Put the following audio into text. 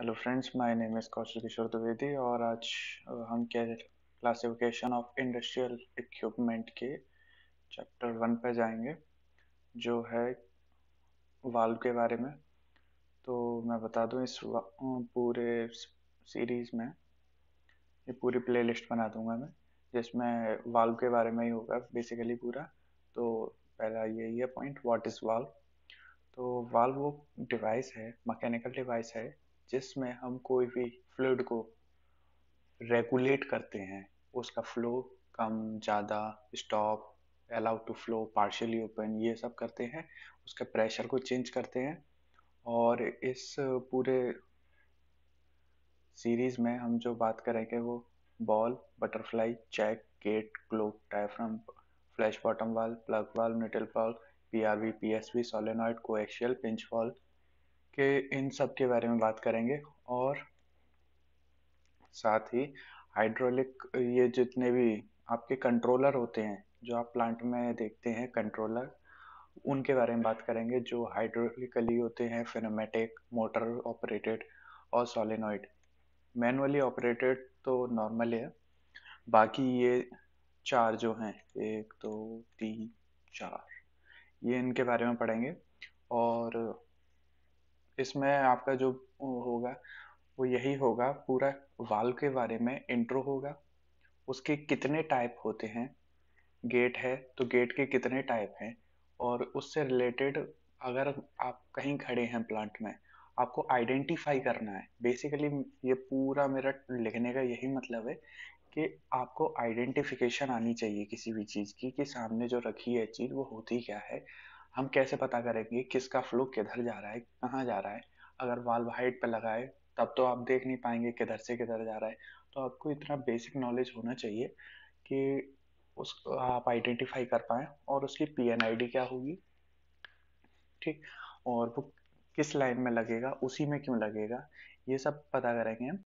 hello friends my name is Kaushal Kishore Dwivedi और आज हम क्या क्लासिफिकेशन ऑफ इंडस्ट्रियल इक्विपमेंट के चैप्टर वन पे जाएंगे जो है वाल्व के बारे में तो मैं बता दूं इस पूरे सीरीज़ में ये पूरी प्लेलिस्ट बना दूंगा मैं जिसमें वाल्व के बारे में ही होगा बेसिकली पूरा तो पहला यही है पॉइंट व्हाट इज़ वाल्व तो वाल्व वो डिवाइस है मैकेनिकल डिवाइस है जिसमें हम कोई भी फ्लूड को रेगुलेट करते हैं उसका फ्लो कम ज़्यादा stop allow to flow partially open ये सब करते हैं उसके प्रेशर को चेंज करते हैं और इस पूरे सीरीज़ में हम जो बात करेंगे वो ball butterfly check gate globe diaphragm flush bottom valve plug valve metal valve P R V P S V solenoid axial pinch valve के इन सब के बारे में बात करेंगे और साथ ही हाइड्रोलिक ये जितने भी आपके कंट्रोलर होते हैं जो आप प्लांट में देखते हैं कंट्रोलर उनके बारे में बात करेंगे जो हाइड्रोलिकली होते हैं फिनोमेटिक मोटर ऑपरेटेड और सोलिनॉइड मैनुअली ऑपरेटेड तो नॉर्मल है बाकी ये चार जो हैं एक दो तो, तीन चार ये इनके बारे में पढ़ेंगे और इसमें आपका जो होगा वो यही होगा पूरा वाल्व के बारे में इंट्रो होगा उसके कितने टाइप होते हैं गेट है तो गेट के कितने टाइप हैं और उससे रिलेटेड अगर आप कहीं खड़े हैं प्लांट में आपको आइडेंटिफाई करना है बेसिकली ये पूरा मेरा लिखने का यही मतलब है कि आपको आइडेंटिफिकेशन आनी चाहिए किसी भी चीज़ की कि सामने जो रखी है चीज़ वो होती क्या है हम कैसे पता करेंगे किसका फ्लो किधर जा रहा है कहाँ जा रहा है अगर वाल्व हाइट पर लगाए तब तो आप देख नहीं पाएंगे किधर से किधर जा रहा है तो आपको इतना बेसिक नॉलेज होना चाहिए कि उस आप आइडेंटिफाई कर पाए और उसकी पी एन आई डी क्या होगी ठीक और वो किस लाइन में लगेगा उसी में क्यों लगेगा ये सब पता करेंगे हम